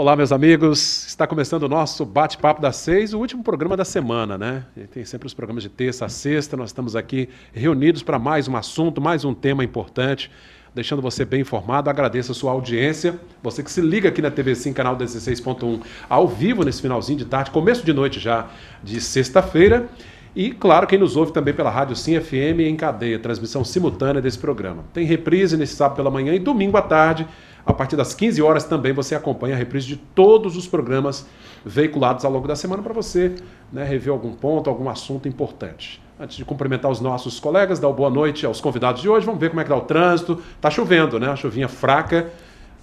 Olá, meus amigos. Está começando o nosso Bate-Papo das Seis, o último programa da semana, né? tem sempre os programas de terça a sexta. Nós estamos aqui reunidos para mais um assunto, mais um tema importante, deixando você bem informado. Agradeço a sua audiência. Você que se liga aqui na TV Sim, canal 16.1, ao vivo nesse finalzinho de tarde, começo de noite já de sexta-feira. E, claro, quem nos ouve também pela Rádio Sim FM em cadeia, transmissão simultânea desse programa. Tem reprise nesse sábado pela manhã e domingo à tarde a partir das 15 horas também você acompanha a reprise de todos os programas veiculados ao longo da semana para você né, rever algum ponto, algum assunto importante. Antes de cumprimentar os nossos colegas, dar boa noite aos convidados de hoje, vamos ver como é que dá tá o trânsito. Está chovendo, né? A chuvinha fraca,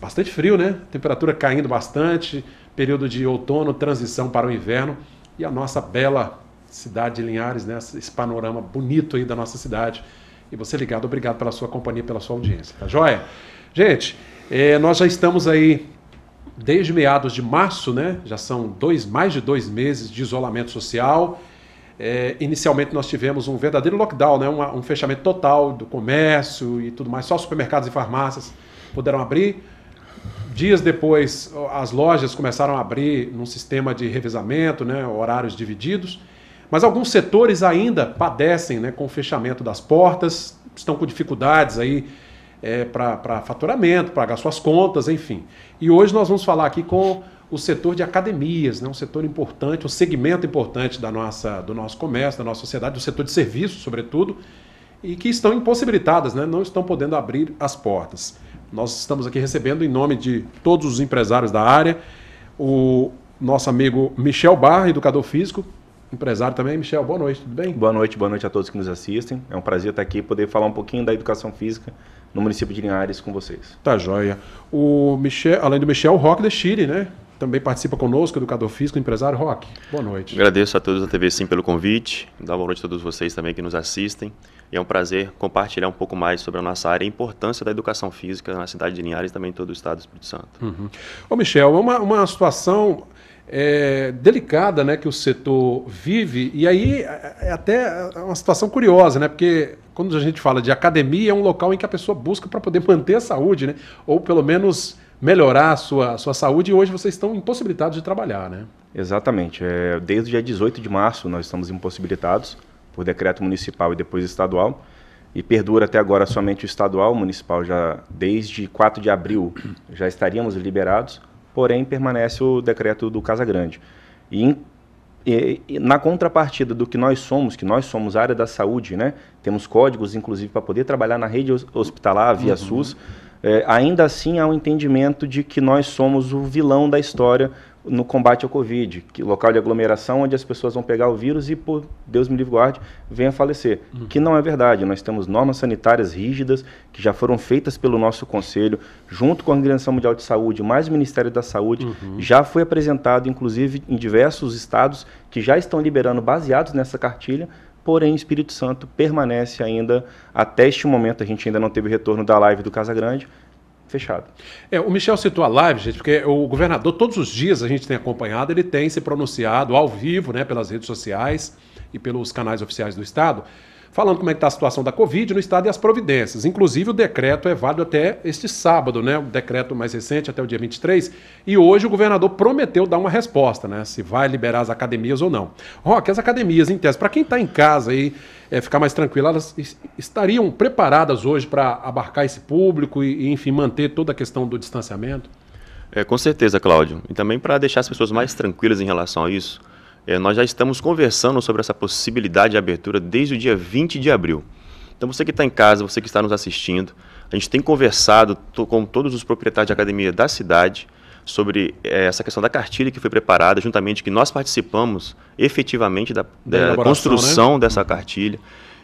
bastante frio, né? Temperatura caindo bastante, período de outono, transição para o inverno. E a nossa bela cidade de Linhares, né? Esse panorama bonito aí da nossa cidade. E você ligado, obrigado pela sua companhia, pela sua audiência, tá joia? Gente, é, nós já estamos aí desde meados de março, né? Já são dois, mais de dois meses de isolamento social. É, inicialmente nós tivemos um verdadeiro lockdown, né? Um, um fechamento total do comércio e tudo mais. Só supermercados e farmácias puderam abrir. Dias depois, as lojas começaram a abrir num sistema de revezamento, né? horários divididos. Mas alguns setores ainda padecem né? com o fechamento das portas, estão com dificuldades aí é, para faturamento, pagar suas contas, enfim. E hoje nós vamos falar aqui com o setor de academias, né? um setor importante, um segmento importante da nossa, do nosso comércio, da nossa sociedade, do setor de serviços, sobretudo, e que estão impossibilitadas, né? não estão podendo abrir as portas. Nós estamos aqui recebendo, em nome de todos os empresários da área, o nosso amigo Michel Barra, educador físico, empresário também. Michel, boa noite, tudo bem? Boa noite, boa noite a todos que nos assistem. É um prazer estar aqui e poder falar um pouquinho da educação física no município de Linhares com vocês. Tá joia. O Michel, além do Michel, o Rock da Chile, né? Também participa conosco, educador físico, empresário Rock. Boa noite. Agradeço a todos da TV Sim pelo convite. Dá boa noite a todos vocês também que nos assistem. E é um prazer compartilhar um pouco mais sobre a nossa área e a importância da educação física na cidade de Linhares e também em todo o estado do Espírito Santo. Uhum. Ô, Michel, uma, uma situação é, delicada né, que o setor vive. E aí é, é até uma situação curiosa, né? Porque quando a gente fala de academia, é um local em que a pessoa busca para poder manter a saúde, né? Ou pelo menos melhorar a sua, sua saúde e hoje vocês estão impossibilitados de trabalhar, né? Exatamente. É, desde o dia 18 de março nós estamos impossibilitados por decreto municipal e depois estadual. E perdura até agora somente o estadual, o municipal já desde 4 de abril já estaríamos liberados porém permanece o decreto do Casa Grande. E, e, e, na contrapartida do que nós somos, que nós somos área da saúde, né? temos códigos, inclusive, para poder trabalhar na rede hospitalar via uhum. SUS, é, ainda assim há um entendimento de que nós somos o vilão da história no combate ao Covid, que local de aglomeração onde as pessoas vão pegar o vírus e, por Deus me livre guarde, venha falecer. Uhum. Que não é verdade. Nós temos normas sanitárias rígidas que já foram feitas pelo nosso Conselho, junto com a Organização Mundial de Saúde, mais o Ministério da Saúde. Uhum. Já foi apresentado, inclusive, em diversos estados que já estão liberando, baseados nessa cartilha, porém Espírito Santo permanece ainda, até este momento, a gente ainda não teve retorno da live do Casa Grande, fechado. É, o Michel citou a live, gente, porque o governador, todos os dias a gente tem acompanhado, ele tem se pronunciado ao vivo, né, pelas redes sociais e pelos canais oficiais do Estado falando como é que está a situação da Covid no estado e as providências. Inclusive, o decreto é válido até este sábado, né? O decreto mais recente, até o dia 23. E hoje o governador prometeu dar uma resposta, né? Se vai liberar as academias ou não. Rock, as academias, em tese, para quem está em casa aí, é, ficar mais tranquilo, elas estariam preparadas hoje para abarcar esse público e, e, enfim, manter toda a questão do distanciamento? É, com certeza, Cláudio. E também para deixar as pessoas mais tranquilas em relação a isso. É, nós já estamos conversando sobre essa possibilidade de abertura desde o dia 20 de abril. Então, você que está em casa, você que está nos assistindo, a gente tem conversado com todos os proprietários de academia da cidade sobre é, essa questão da cartilha que foi preparada, juntamente que nós participamos efetivamente da, da, da construção né? dessa cartilha.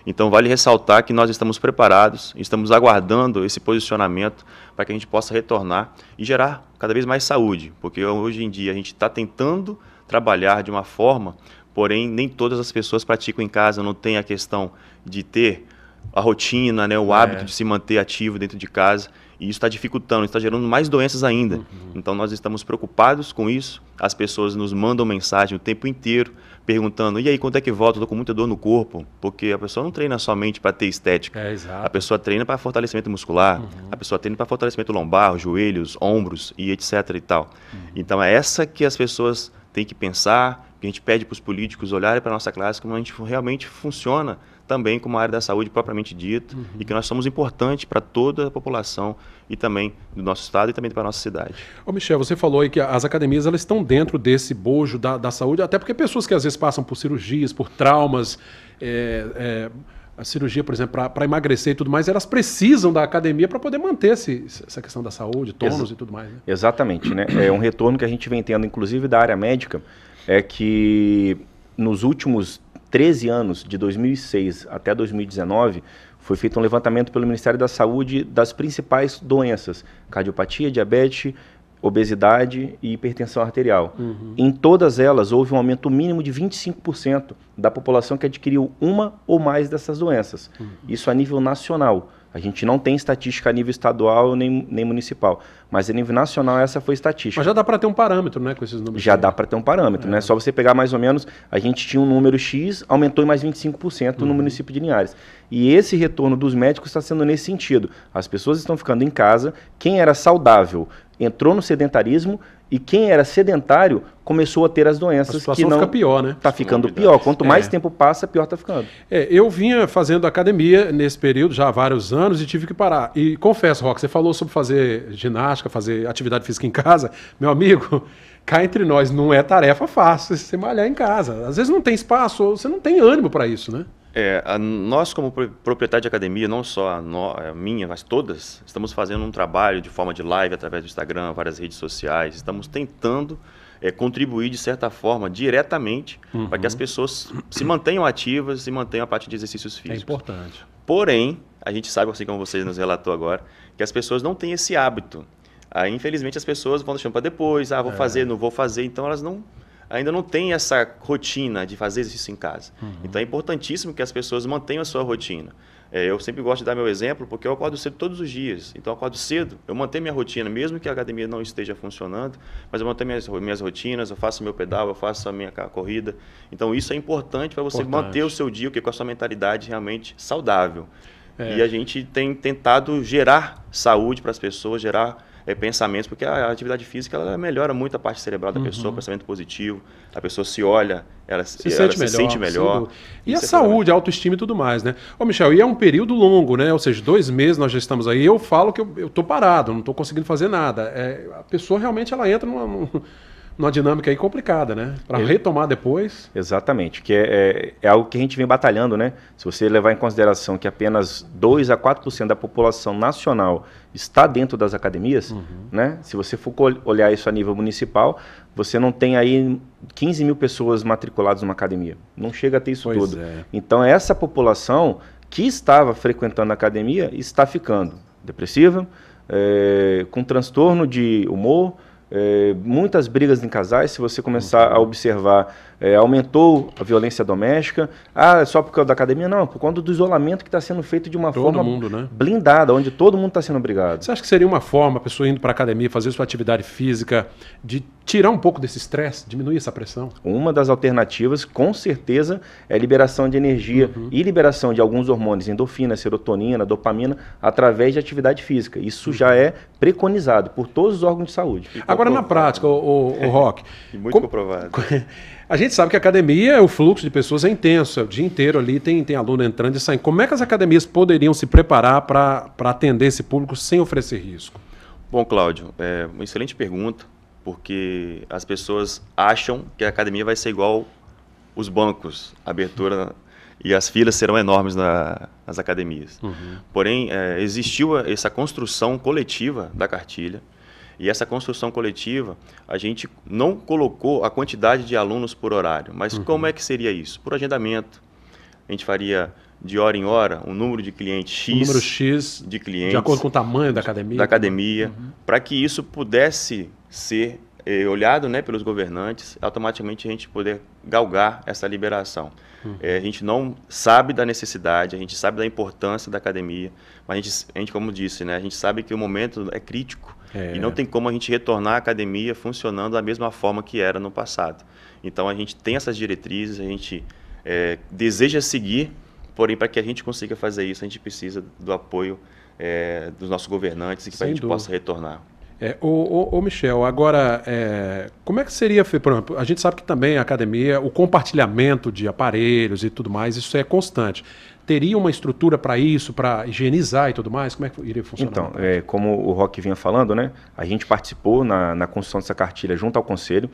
Então, vale ressaltar que nós estamos preparados, estamos aguardando esse posicionamento para que a gente possa retornar e gerar cada vez mais saúde, porque hoje em dia a gente está tentando trabalhar de uma forma, porém nem todas as pessoas praticam em casa, não tem a questão de ter a rotina, né, o é. hábito de se manter ativo dentro de casa. E isso está dificultando, está gerando mais doenças ainda. Uhum. Então nós estamos preocupados com isso. As pessoas nos mandam mensagem o tempo inteiro perguntando: e aí, quando é que volta? Estou com muita dor no corpo. Porque a pessoa não treina somente para ter estética. É, a pessoa treina para fortalecimento muscular, uhum. a pessoa treina para fortalecimento lombar, joelhos, ombros e etc. e tal. Uhum. Então é essa que as pessoas tem que pensar, que a gente pede para os políticos olharem para a nossa classe como a gente realmente funciona também como área da saúde propriamente dita uhum. e que nós somos importantes para toda a população e também do nosso estado e também para a nossa cidade. Ô Michel, você falou aí que as academias elas estão dentro desse bojo da, da saúde, até porque pessoas que às vezes passam por cirurgias, por traumas, é, é a cirurgia, por exemplo, para emagrecer e tudo mais, elas precisam da academia para poder manter esse, essa questão da saúde, tônus Ex e tudo mais. Né? Exatamente, né? É um retorno que a gente vem tendo, inclusive da área médica, é que nos últimos 13 anos, de 2006 até 2019, foi feito um levantamento pelo Ministério da Saúde das principais doenças: cardiopatia, diabetes, obesidade e hipertensão arterial. Uhum. Em todas elas, houve um aumento mínimo de 25% da população que adquiriu uma ou mais dessas doenças. Uhum. Isso a nível nacional. A gente não tem estatística a nível estadual nem, nem municipal. Mas a nível nacional, essa foi estatística. Mas já dá para ter um parâmetro, né, com esses números? Já dá para ter um parâmetro, né? é. né? Só você pegar mais ou menos, a gente tinha um número X, aumentou em mais 25% uhum. no município de Linhares. E esse retorno dos médicos está sendo nesse sentido. As pessoas estão ficando em casa, quem era saudável entrou no sedentarismo e quem era sedentário começou a ter as doenças. A situação que não fica pior, né? Está ficando é pior. Quanto mais é. tempo passa, pior está ficando. É, eu vinha fazendo academia nesse período já há vários anos e tive que parar. E confesso, Rock, você falou sobre fazer ginástica, fazer atividade física em casa. Meu amigo, cá entre nós, não é tarefa fácil você malhar em casa. Às vezes não tem espaço, você não tem ânimo para isso, né? É, a, nós como proprietário de academia, não só a, no, a, minha, mas todas, estamos fazendo um trabalho de forma de live através do Instagram, várias redes sociais, estamos tentando é, contribuir de certa forma diretamente uhum. para que as pessoas se mantenham ativas, se mantenham a parte de exercícios é físicos. É importante. Porém, a gente sabe, assim como vocês nos relatou agora, que as pessoas não têm esse hábito. Ah, infelizmente as pessoas vão deixando para depois, ah, vou é. fazer, não vou fazer, então elas não ainda não tem essa rotina de fazer exercício em casa. Uhum. Então é importantíssimo que as pessoas mantenham a sua rotina. É, eu sempre gosto de dar meu exemplo porque eu acordo cedo todos os dias. Então eu acordo cedo, eu mantenho minha rotina, mesmo que a academia não esteja funcionando, mas eu mantenho minhas, minhas rotinas, eu faço meu pedal, eu faço a minha corrida. Então isso é importante para você importante. manter o seu dia com a sua mentalidade realmente saudável. É. E a gente tem tentado gerar saúde para as pessoas, gerar é, pensamentos, porque a, a, atividade física ela melhora muito a parte cerebral da uhum. pessoa, pensamento positivo, a pessoa se olha, ela se, ela sente, melhor, sente melhor. E a é saúde, a autoestima e tudo mais, né? Ô, Michel, e é um período longo, né? Ou seja, dois meses nós já estamos aí. Eu falo que eu, eu tô parado, não estou conseguindo fazer nada. É, a pessoa realmente ela entra numa, numa numa dinâmica aí complicada, né? Para é. retomar depois. Exatamente, que é, é, é, algo que a gente vem batalhando, né? Se você levar em consideração que apenas 2 a 4% da população nacional está dentro das academias, uhum. né? Se você for olhar isso a nível municipal, você não tem aí 15 mil pessoas matriculadas numa academia. Não chega a ter isso pois tudo. É. Então, essa população que estava frequentando a academia está ficando depressiva, é, com transtorno de humor, é, muitas brigas em casais, se você começar a observar é, aumentou a violência doméstica. Ah, é só por causa da academia? Não, por conta do isolamento que está sendo feito de uma todo forma mundo, né? blindada, onde todo mundo está sendo obrigado. Você acha que seria uma forma a pessoa indo para a academia, fazer sua atividade física, de tirar um pouco desse estresse, diminuir essa pressão? Uma das alternativas, com certeza, é liberação de energia uhum. e liberação de alguns hormônios, endorfina, serotonina, dopamina, através de atividade física. Isso uhum. já é preconizado por todos os órgãos de saúde. Agora, na prática, o, o, o Rock. muito comprovado. A gente sabe que a academia, o fluxo de pessoas é intenso, é o dia inteiro ali, tem, tem aluno entrando e saindo. Como é que as academias poderiam se preparar para atender esse público sem oferecer risco? Bom, Cláudio, é uma excelente pergunta, porque as pessoas acham que a academia vai ser igual os bancos, abertura e as filas serão enormes na, nas academias. Uhum. Porém, é, existiu essa construção coletiva da cartilha, e essa construção coletiva, a gente não colocou a quantidade de alunos por horário, mas uhum. como é que seria isso? Por agendamento. A gente faria de hora em hora um número de clientes X, um número X de clientes, de acordo com o tamanho da academia, da academia, uhum. para que isso pudesse ser eh, olhado, né, pelos governantes, automaticamente a gente poder galgar essa liberação. Uhum. É, a gente não sabe da necessidade, a gente sabe da importância da academia, mas a gente, a gente como disse, né, a gente sabe que o momento é crítico é. E não tem como a gente retornar à academia funcionando da mesma forma que era no passado. Então a gente tem essas diretrizes, a gente é, deseja seguir, porém para que a gente consiga fazer isso, a gente precisa do apoio é, dos nossos governantes e que a gente dúvida. possa retornar. É, ô, o Michel, agora, é, como é que seria, por exemplo, a gente sabe que também a academia, o compartilhamento de aparelhos e tudo mais, isso é constante teria uma estrutura para isso, para higienizar e tudo mais? Como é que iria funcionar? Então, é, como o Rock vinha falando, né, a gente participou na, na construção dessa cartilha junto ao Conselho,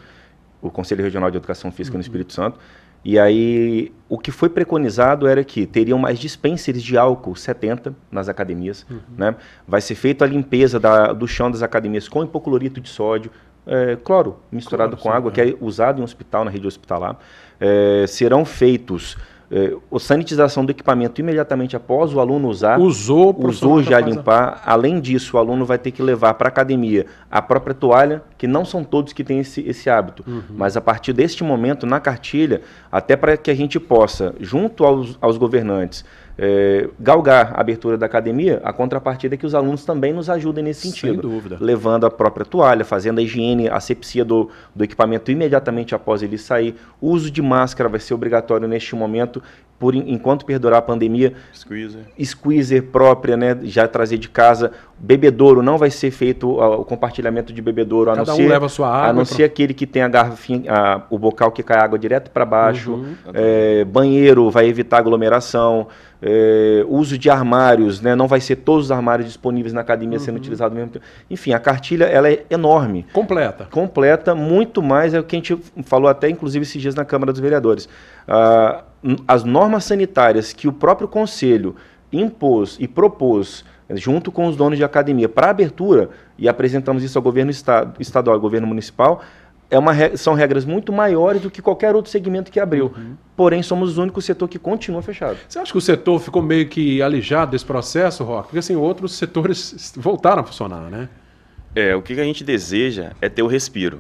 o Conselho Regional de Educação Física uhum. no Espírito Santo, e aí o que foi preconizado era que teriam mais dispensers de álcool 70 nas academias, uhum. né? vai ser feita a limpeza da, do chão das academias com hipoclorito de sódio, é, cloro misturado com sim, água, é. que é usado em um hospital, na rede hospitalar. É, serão feitos é, a sanitização do equipamento imediatamente após o aluno usar. Usou, usou já tá limpar. Além disso, o aluno vai ter que levar para a academia a própria toalha, que não são todos que têm esse, esse hábito. Uhum. Mas a partir deste momento, na cartilha, até para que a gente possa, junto aos, aos governantes, é, galgar a abertura da academia, a contrapartida é que os alunos também nos ajudem nesse sentido. Sem dúvida. Levando a própria toalha, fazendo a higiene, a asepsia do, do equipamento imediatamente após ele sair. O uso de máscara vai ser obrigatório neste momento por enquanto perdurar a pandemia, squeezer, squeezer própria, né, já trazer de casa, bebedouro não vai ser feito uh, o compartilhamento de bebedouro, Cada a não um ser leva a sua água, a não ser aquele que tem a garrafinha, o bocal que cai água direto para baixo, uhum. é, banheiro vai evitar aglomeração, é, uso de armários, né, não vai ser todos os armários disponíveis na academia uhum. sendo utilizados ao mesmo tempo. Enfim, a cartilha ela é enorme, completa, completa muito mais é o que a gente falou até inclusive esses dias na Câmara dos Vereadores. Uh, as normas sanitárias que o próprio conselho impôs e propôs eh, junto com os donos de academia para abertura e apresentamos isso ao governo estado, estadual e governo municipal é uma são regras muito maiores do que qualquer outro segmento que abriu. Uhum. Porém, somos o único setor que continua fechado. Você acha que o setor ficou meio que alijado desse processo, Rock? Porque assim, outros setores voltaram a funcionar, né? É, o que a gente deseja é ter o respiro.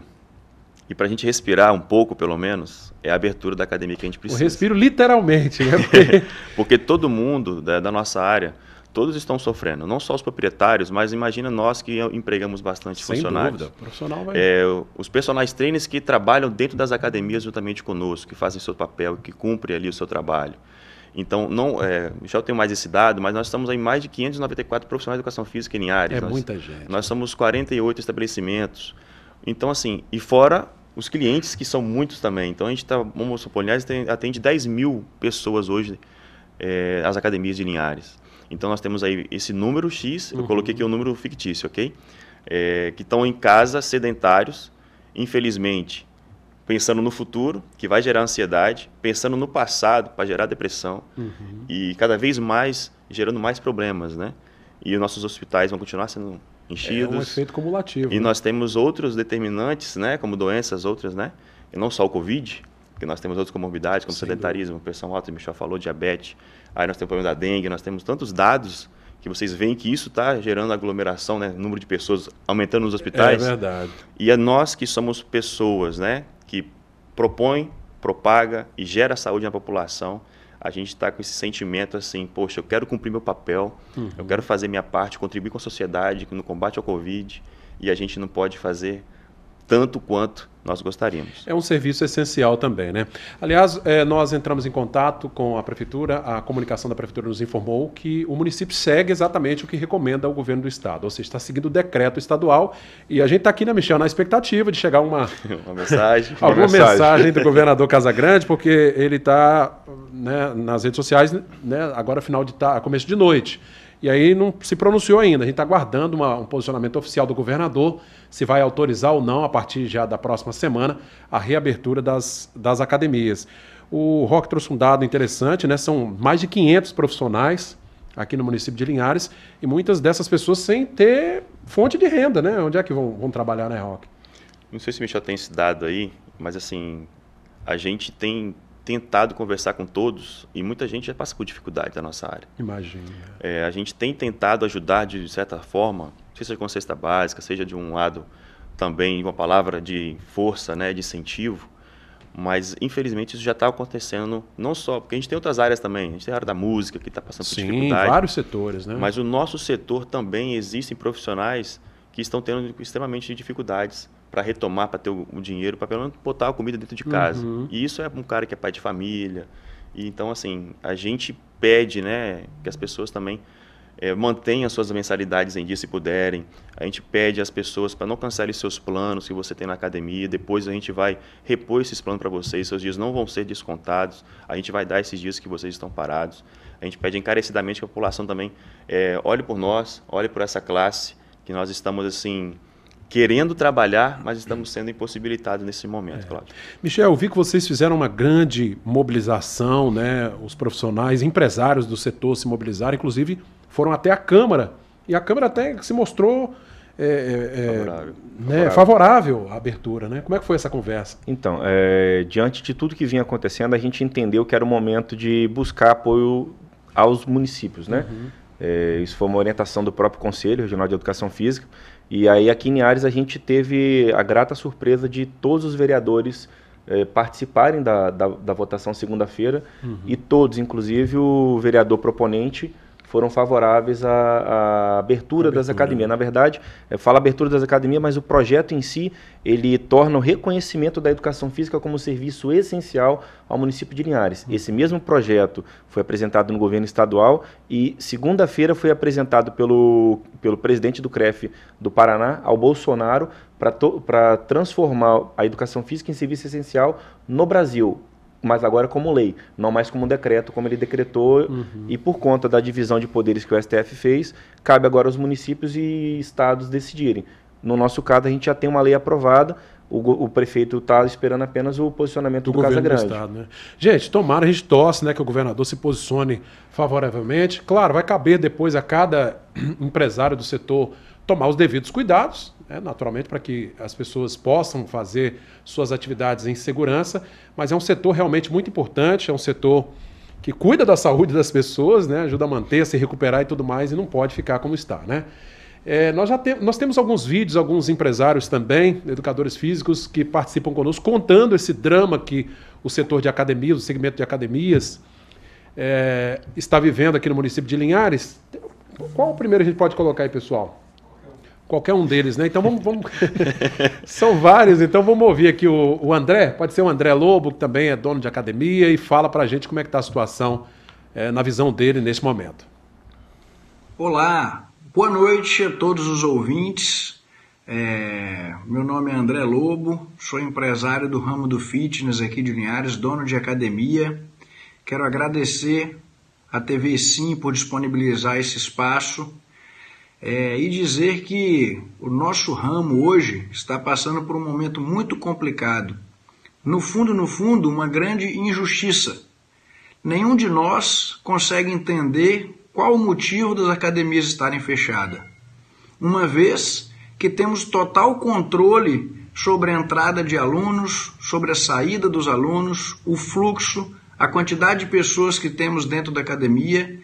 E para a gente respirar um pouco, pelo menos, é a abertura da academia que a gente precisa. Eu respiro literalmente, né? Porque, Porque todo mundo da, da, nossa área, todos estão sofrendo. Não só os proprietários, mas imagina nós que empregamos bastante Sem funcionários. Dúvida. O profissional vai... É, os personagens trainers que trabalham dentro das academias juntamente conosco, que fazem seu papel, que cumprem ali o seu trabalho. Então, não, é, Michel tem mais esse dado, mas nós estamos em mais de 594 profissionais de educação física em áreas. É nós, muita gente. Nós somos 48 estabelecimentos. Então, assim, e fora os clientes, que são muitos também. Então a gente está, vamos supor, Linhares atende 10 mil pessoas hoje, é, as academias de Linhares. Então nós temos aí esse número X, uhum. eu coloquei aqui um número fictício, ok? É, que estão em casa, sedentários, infelizmente, pensando no futuro, que vai gerar ansiedade, pensando no passado, para gerar depressão, uhum. e cada vez mais gerando mais problemas, né? E os nossos hospitais vão continuar sendo enchidos. É um efeito cumulativo. E né? nós temos outros determinantes, né, como doenças outras, né? E não só o Covid, porque nós temos outras comorbidades, como Sim, sedentarismo, pressão alta, o Michel falou, diabetes. Aí nós temos o problema da dengue, nós temos tantos dados que vocês veem que isso está gerando aglomeração, né? número de pessoas aumentando nos hospitais. É verdade. E é nós que somos pessoas, né? Que propõem, propaga e gera saúde na população a gente está com esse sentimento assim, poxa, eu quero cumprir meu papel, uhum. eu quero fazer minha parte, contribuir com a sociedade no combate ao Covid, e a gente não pode fazer tanto quanto nós gostaríamos. É um serviço essencial também, né? Aliás, eh, nós entramos em contato com a Prefeitura, a comunicação da Prefeitura nos informou que o município segue exatamente o que recomenda o governo do Estado, ou seja, está seguindo o decreto estadual e a gente está aqui, né, Michel, na expectativa de chegar uma, uma mensagem, alguma uma mensagem. mensagem. do governador Casagrande, porque ele está né, nas redes sociais, né, agora final de tarde, começo de noite. E aí não se pronunciou ainda. A gente está aguardando uma, um posicionamento oficial do governador, se vai autorizar ou não, a partir já da próxima semana, a reabertura das, das academias. O Rock trouxe um dado interessante, né? São mais de 500 profissionais aqui no município de Linhares e muitas dessas pessoas sem ter fonte de renda, né? Onde é que vão, vão trabalhar, né, Rock? Não sei se o Michel tem esse dado aí, mas assim, a gente tem tentado conversar com todos e muita gente já passa por dificuldade da nossa área. Imagina. É, a gente tem tentado ajudar de certa forma, seja com cesta básica, seja de um lado também uma palavra de força, né, de incentivo, mas infelizmente isso já está acontecendo não só porque a gente tem outras áreas também, a gente tem a área da música que está passando por Sim, dificuldade. Sim, vários setores, né? Mas o nosso setor também existem profissionais que estão tendo extremamente dificuldades para retomar, para ter o, o dinheiro, para pelo menos botar a comida dentro de casa. Uhum. E isso é um cara que é pai de família. E, então, assim, a gente pede né, que as pessoas também é, mantenham suas mensalidades em dia, se puderem. A gente pede às pessoas para não cancelarem seus planos que você tem na academia. Depois a gente vai repor esses planos para vocês. Seus dias não vão ser descontados. A gente vai dar esses dias que vocês estão parados. A gente pede encarecidamente que a população também é, olhe por nós, olhe por essa classe, que nós estamos, assim, querendo trabalhar, mas estamos sendo impossibilitados nesse momento, é. Cláudio. Michel, eu vi que vocês fizeram uma grande mobilização, né? Os profissionais, empresários do setor se mobilizaram, inclusive foram até a Câmara. E a Câmara até se mostrou é, é, é, favorável. Né, favorável. favorável. à abertura, né? Como é que foi essa conversa? Então, é, diante de tudo que vinha acontecendo, a gente entendeu que era o momento de buscar apoio aos municípios, né? Uhum. É, isso foi uma orientação do próprio Conselho Regional de Educação Física. E aí aqui em Ares a gente teve a grata surpresa de todos os vereadores é, participarem da, da, da votação segunda-feira uhum. e todos, inclusive o vereador proponente, foram favoráveis à, à abertura, abertura, das academias. Né? Na verdade, fala abertura das academias, mas o projeto em si, ele torna o reconhecimento da educação física como serviço essencial ao município de Linhares. Uhum. Esse mesmo projeto foi apresentado no governo estadual e segunda-feira foi apresentado pelo, pelo presidente do CREF do Paraná ao Bolsonaro para transformar a educação física em serviço essencial no Brasil mas agora como lei, não mais como decreto, como ele decretou. Uhum. E por conta da divisão de poderes que o STF fez, cabe agora aos municípios e estados decidirem. No nosso caso, a gente já tem uma lei aprovada, o, o, prefeito está esperando apenas o posicionamento do, do Casa Grande. Do Estado, né? Gente, tomara, a gente torce né, que o governador se posicione favoravelmente. Claro, vai caber depois a cada empresário do setor tomar os devidos cuidados, né? naturalmente para que as pessoas possam fazer suas atividades em segurança, mas é um setor realmente muito importante, é um setor que cuida da saúde das pessoas, né? ajuda a manter, a se recuperar e tudo mais, e não pode ficar como está. Né? É, nós, já te, nós temos alguns vídeos, alguns empresários também, educadores físicos, que participam conosco, contando esse drama que o setor de academias, o segmento de academias, é, está vivendo aqui no município de Linhares. Qual o primeiro a gente pode colocar aí, pessoal? qualquer um deles, né? Então vamos. vamos... São vários, então vamos ouvir aqui o, o, André, pode ser o André Lobo, que também é dono de academia, e fala para a gente como é que está a situação é, na visão dele nesse momento. Olá, boa noite a todos os ouvintes. É, meu nome é André Lobo, sou empresário do ramo do fitness aqui de Linhares, dono de academia. Quero agradecer à TV Sim por disponibilizar esse espaço é, e dizer que o nosso ramo hoje está passando por um momento muito complicado. No fundo, no fundo, uma grande injustiça. Nenhum de nós consegue entender qual o motivo das academias estarem fechadas, uma vez que temos total controle sobre a entrada de alunos, sobre a saída dos alunos, o fluxo, a quantidade de pessoas que temos dentro da academia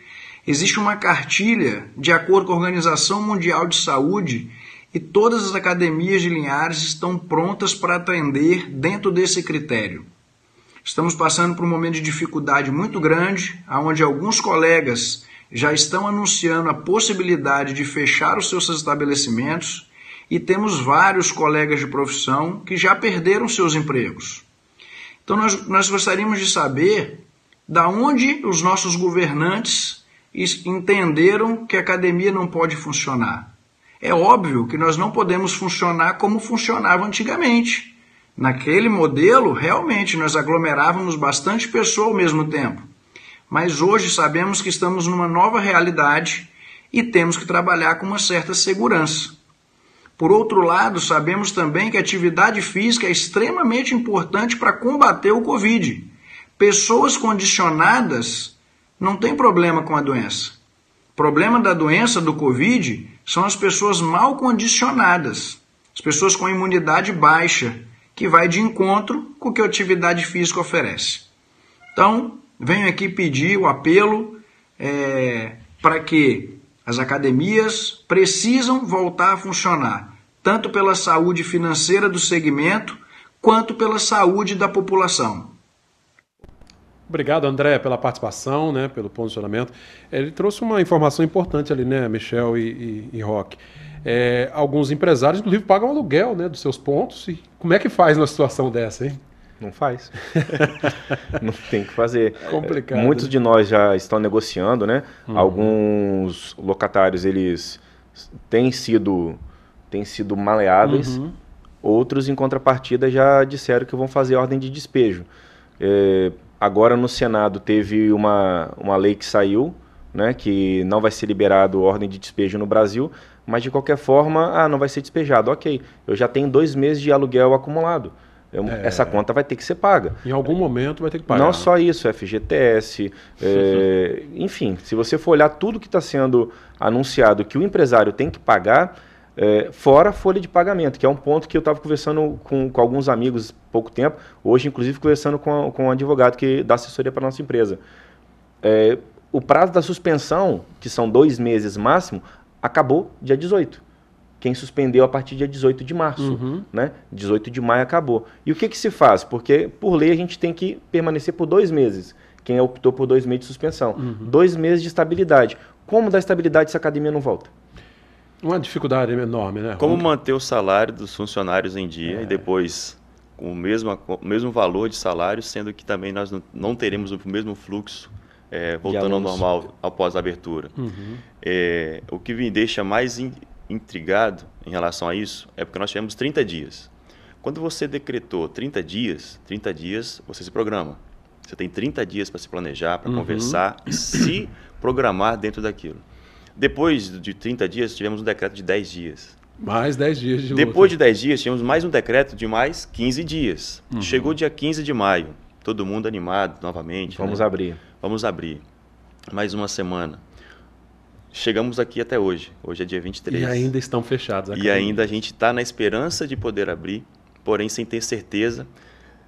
Existe uma cartilha, de acordo com a Organização Mundial de Saúde, e todas as academias de Linhares estão prontas para atender dentro desse critério. Estamos passando por um momento de dificuldade muito grande, onde alguns colegas já estão anunciando a possibilidade de fechar os seus estabelecimentos e temos vários colegas de profissão que já perderam seus empregos. Então, nós, nós gostaríamos de saber da onde os nossos governantes entenderam que a academia não pode funcionar. É óbvio que nós não podemos funcionar como funcionava antigamente. Naquele modelo, realmente, nós aglomerávamos bastante pessoa ao mesmo tempo. Mas hoje sabemos que estamos numa nova realidade e temos que trabalhar com uma certa segurança. Por outro lado, sabemos também que a atividade física é extremamente importante para combater o Covid. Pessoas condicionadas não tem problema com a doença. problema da doença do Covid são as pessoas mal condicionadas, as pessoas com imunidade baixa, que vai de encontro com o que a atividade física oferece. Então, venho aqui pedir o apelo é, para que as academias precisam voltar a funcionar, tanto pela saúde financeira do segmento, quanto pela saúde da população. Obrigado, André, pela participação, né, pelo posicionamento. É, ele trouxe uma informação importante ali, né, Michel e, e, e Roque. É, alguns empresários, inclusive, pagam aluguel né, dos seus pontos. E como é que faz numa situação dessa, hein? Não faz. não tem que fazer. É complicado. Muitos de nós já estão negociando, né? Uhum. Alguns locatários, eles têm sido, têm sido maleáveis. Uhum. Outros, em contrapartida, já disseram que vão fazer ordem de despejo. É, agora no Senado teve uma, uma lei que saiu, né, que não vai ser liberado ordem de despejo no Brasil, mas de qualquer forma, ah, não vai ser despejado. Ok, eu já tenho dois meses de aluguel acumulado. Eu, é. Essa conta vai ter que ser paga. Em algum momento vai ter que pagar. Não só isso, FGTS, é, eh, enfim, se você for olhar tudo que está sendo anunciado que o empresário tem que pagar, é, fora a folha de pagamento, que é um ponto que eu estava conversando com, com, alguns amigos há pouco tempo, hoje, inclusive, conversando com, a, com um advogado que dá assessoria para nossa empresa. É, o prazo da suspensão, que são dois meses máximo, acabou dia 18. Quem suspendeu a partir dia 18 de março, uhum. né? 18 de maio acabou. E o que, que se faz? Porque, por lei, a gente tem que permanecer por dois meses. Quem optou por dois meses de suspensão. Uhum. Dois meses de estabilidade. Como dá estabilidade se a academia não volta? Uma dificuldade enorme, né? Como manter o salário dos funcionários em dia é. e depois com o mesmo, com o mesmo valor de salário, sendo que também nós não, não teremos o mesmo fluxo é, voltando ao normal após a abertura. Uhum. É, o que me deixa mais in, intrigado em relação a isso é porque nós tivemos 30 dias. Quando você decretou 30 dias, 30 dias você se programa. Você tem 30 dias para se planejar, para uhum. conversar e se programar dentro daquilo. Depois de 30 dias, tivemos um decreto de 10 dias. Mais 10 dias de luta. Depois de 10 dias, tivemos mais um decreto de mais 15 dias. Uhum. Chegou dia 15 de maio, todo mundo animado novamente. Vamos né? abrir. Vamos abrir. Mais uma semana. Chegamos aqui até hoje. Hoje é dia 23. E ainda estão fechados. E ainda a gente está na esperança de poder abrir, porém sem ter certeza,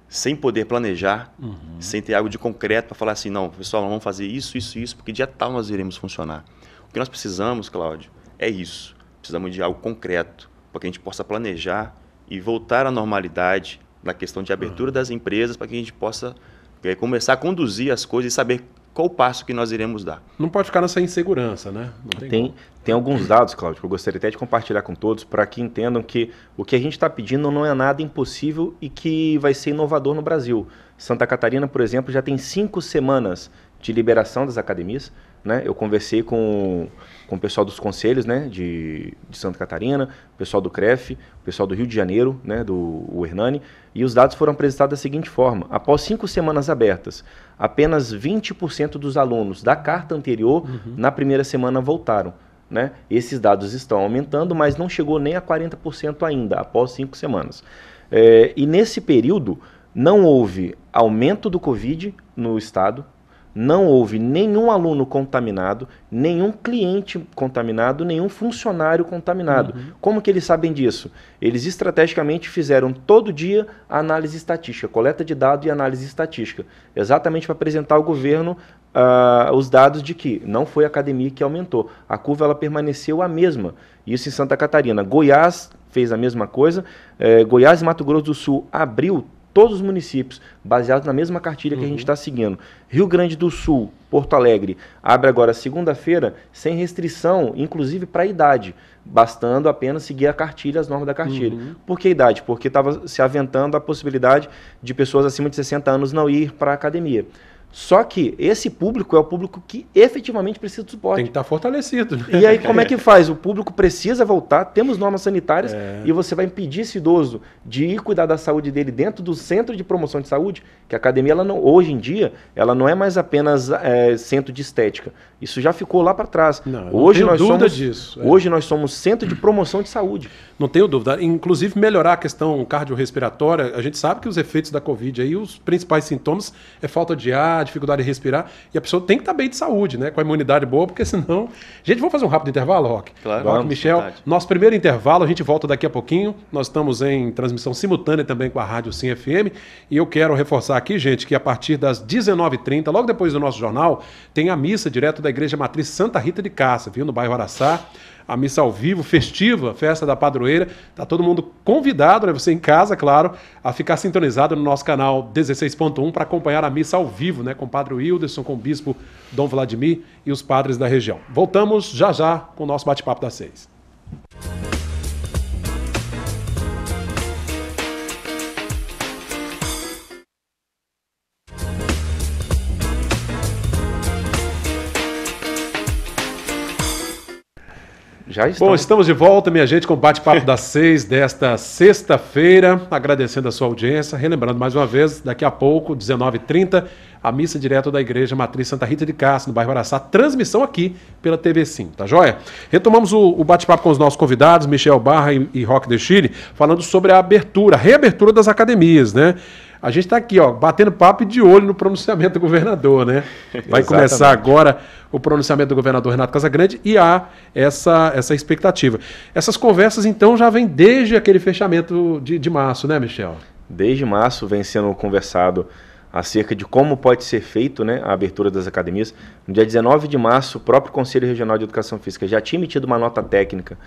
sem poder planejar, uhum. sem ter algo de concreto para falar assim, não, pessoal, vamos fazer isso, isso, isso, porque dia tal nós iremos funcionar. O que nós precisamos, Cláudio, é isso. Precisamos de algo concreto para que a gente possa planejar e voltar à normalidade na questão de abertura uhum. das empresas para que a gente possa é, começar a conduzir as coisas e saber qual o passo que nós iremos dar. Não pode ficar nessa insegurança, né? Tem, tem, tem, alguns dados, Cláudio, que eu gostaria até de compartilhar com todos para que entendam que o que a gente está pedindo não é nada impossível e que vai ser inovador no Brasil. Santa Catarina, por exemplo, já tem cinco semanas de liberação das academias né? Eu conversei com, com o pessoal dos conselhos, né? De, de Santa Catarina, o pessoal do CREF, o pessoal do Rio de Janeiro, né? Do o Hernani. E os dados foram apresentados da seguinte forma. Após cinco semanas abertas, apenas 20% dos alunos da carta anterior uhum. na primeira semana voltaram. Né? Esses dados estão aumentando, mas não chegou nem a 40% ainda, após cinco semanas. É, e nesse período, não houve aumento do Covid no estado, não houve nenhum aluno contaminado, nenhum cliente contaminado, nenhum funcionário contaminado. Uhum. Como que eles sabem disso? Eles estrategicamente fizeram todo dia análise estatística, coleta de dados e análise estatística, exatamente para apresentar ao governo uh, os dados de que não foi a academia que aumentou, a curva ela permaneceu a mesma. Isso em Santa Catarina. Goiás fez a mesma coisa. Eh, Goiás e Mato Grosso do Sul abriu todos os municípios, baseados na mesma cartilha uhum. que a gente está uhum. seguindo. Rio Grande do Sul, Porto Alegre, abre agora segunda-feira, sem restrição, inclusive para a idade, bastando apenas seguir a cartilha, as normas da cartilha. Uhum. Por que idade? Porque estava se aventando a possibilidade de pessoas acima de 60 anos não ir para a academia. Só que esse público é o público que efetivamente precisa de suporte. Tem que estar tá fortalecido. Né? E aí como é que faz? O público precisa voltar, temos normas sanitárias é. e você vai impedir esse idoso de ir cuidar da saúde dele dentro do centro de promoção de saúde, que a academia ela não, hoje em dia ela não é mais apenas é, centro de estética. Isso já ficou lá para trás. Não, hoje não nós somos, disso. É. Hoje nós somos centro de promoção de saúde. Não tenho dúvida. Inclusive melhorar a questão cardiorrespiratória, a gente sabe que os efeitos da Covid aí, os principais sintomas é falta de ar, respirar, dificuldade de respirar. E a pessoa tem que estar bem de saúde, né? Com a imunidade boa, porque senão. Gente, vamos fazer um rápido intervalo, Rock? Claro. Rock, vamos, Michel, nosso primeiro intervalo, a gente volta daqui a pouquinho. Nós estamos em transmissão simultânea também com a Rádio Sim FM. E eu quero reforçar aqui, gente, que a partir das 19h30, logo depois do nosso jornal, tem a missa direto da Igreja Matriz Santa Rita de Caça, viu? No bairro Araçá a missa ao vivo, festiva, festa da padroeira. Tá todo mundo convidado, né? Você em casa, claro, a ficar sintonizado no nosso canal 16.1 para acompanhar a missa ao vivo, né? Com o padre Wilderson, com o bispo Dom Vladimir e os padres da região. Voltamos já já com o nosso bate-papo das seis. Já Bom, estamos de volta, minha gente, com o bate-papo das seis desta sexta-feira. Agradecendo a sua audiência. Relembrando mais uma vez, daqui a pouco, 19h30, a missa direto da Igreja Matriz Santa Rita de Cássio, no bairro Araçá. Transmissão aqui pela TV5, tá joia? Retomamos o, o bate-papo com os nossos convidados, Michel Barra e, e Rock de Chile, falando sobre a abertura, a reabertura das academias, né? A gente está aqui, ó, batendo papo e de olho no pronunciamento do governador, né? Vai começar agora o pronunciamento do governador Renato Casagrande e há essa, essa expectativa. Essas conversas, então, já vêm desde aquele fechamento de, de março, né, Michel? Desde março vem sendo conversado acerca de como pode ser feito né, a abertura das academias. No dia 19 de março, o próprio Conselho Regional de Educação Física já tinha emitido uma nota técnica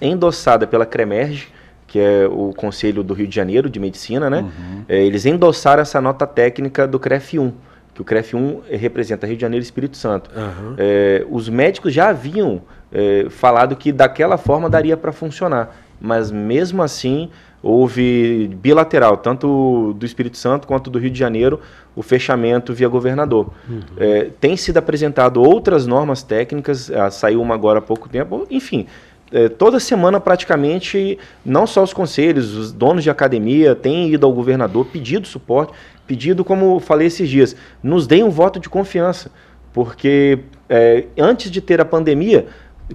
endossada pela Cremerge, que é o Conselho do Rio de Janeiro de Medicina, né? Uhum. É, eles endossaram essa nota técnica do CREF 1, que o CREF 1 representa Rio de Janeiro e Espírito Santo. Uhum. É, os médicos já haviam é, falado que daquela forma daria para funcionar, mas mesmo assim houve bilateral, tanto do Espírito Santo quanto do Rio de Janeiro, o fechamento via governador. Uhum. É, tem sido apresentado outras normas técnicas, ah, saiu uma agora há pouco tempo, enfim, é, toda semana praticamente, não só os conselhos, os donos de academia têm ido ao governador pedido suporte, pedido, como falei esses dias, nos deem um voto de confiança, porque é, antes de ter a pandemia,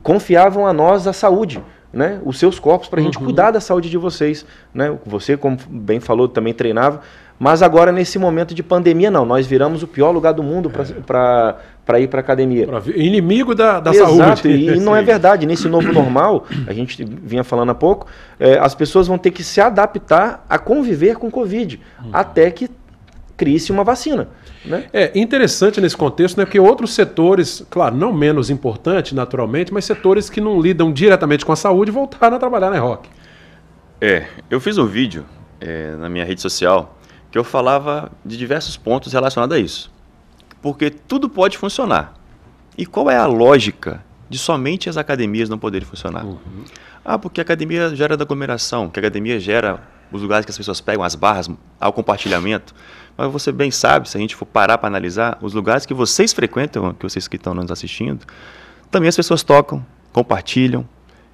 confiavam a nós a saúde. Né, os seus corpos para a uhum. gente cuidar da saúde de vocês. Né? Você, como bem falou, também treinava. Mas agora, nesse momento de pandemia, não. Nós viramos o pior lugar do mundo é. para para ir para a academia. Inimigo da, da Exato, saúde. E, e não é verdade. Nesse novo normal, a gente vinha falando há pouco, é, as pessoas vão ter que se adaptar a conviver com Covid, uhum. até que crie-se uma vacina. Né? É interessante nesse contexto, né? Porque outros setores, claro, não menos importante, naturalmente, mas setores que não lidam diretamente com a saúde voltaram a trabalhar, né, Rock? É, eu fiz um vídeo é, na minha rede social que eu falava de diversos pontos relacionados a isso porque tudo pode funcionar. E qual é a lógica de somente as academias não poderem funcionar? Uhum. Ah, porque a academia gera da aglomeração, que a academia gera os lugares que as pessoas pegam, as barras, ao compartilhamento. Mas você bem sabe, se a gente for parar para analisar, os lugares que vocês frequentam, que vocês que estão nos assistindo, também as pessoas tocam, compartilham,